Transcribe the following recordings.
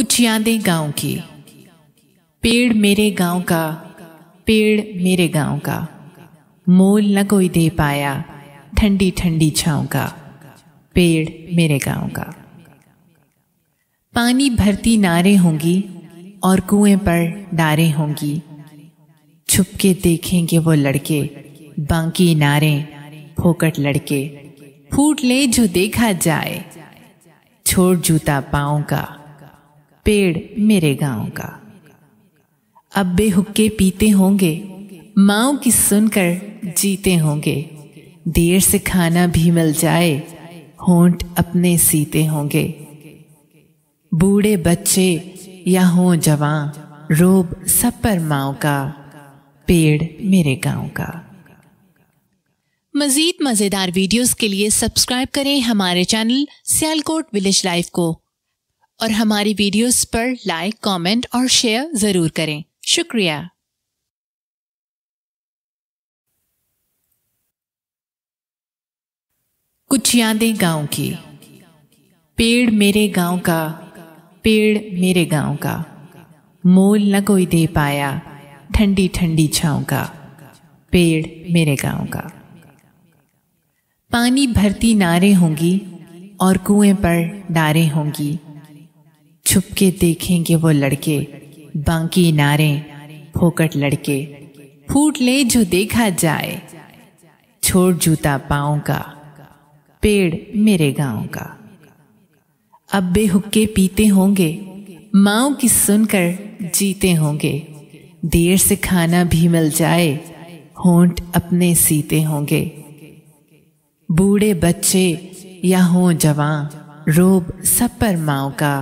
कुछ यादें गांव की पेड़ मेरे गांव का पेड़ मेरे गांव का मोल न कोई दे पाया ठंडी ठंडी छाँव का पेड़ मेरे गांव का पानी भरती नारे होंगी और कुएं पर डारे होंगी छुपके देखेंगे वो लड़के बांकी नारे फोकट लड़के फूट ले जो देखा जाए छोड़ जूता पाओ का पेड़ मेरे गांव का अब्बे हुक्के पीते होंगे माओ की सुनकर जीते होंगे देर से खाना भी मिल जाए होंठ अपने सीते होंगे बूढ़े बच्चे या हो जवान रोब सब पर माओ का पेड़ मेरे गांव का मजीद मज़ेदार वीडियोस के लिए सब्सक्राइब करें हमारे चैनल सियालकोट विलेज लाइफ को और हमारी वीडियोस पर लाइक कमेंट और शेयर ज़रूर करें शुक्रिया कुछ यादें गांव की पेड़ मेरे गांव का पेड़ मेरे गांव का मोल न कोई दे पाया ठंडी ठंडी छाव का पेड़ मेरे गांव का पानी भरती नारे होंगी और कुएं पर डारे होंगी छुप के देखेंगे वो लड़के बांकी नारे फोकट लड़के फूट ले जो देखा जाए छोड़ जूता पाओ का पेड़ मेरे गांव का अब बेहुक्के पीते होंगे माओ की सुनकर जीते होंगे देर से खाना भी मिल जाए होंठ अपने सीते होंगे बूढ़े बच्चे या हो जवान रोब सब पर माओ का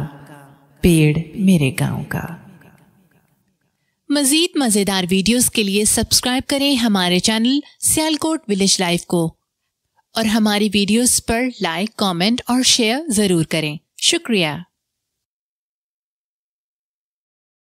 पेड़ मेरे गांव का मजीद मजेदार वीडियोस के लिए सब्सक्राइब करें हमारे चैनल सियालकोट विलेज लाइफ को और हमारी वीडियोस पर लाइक कमेंट और शेयर जरूर करें शुक्रिया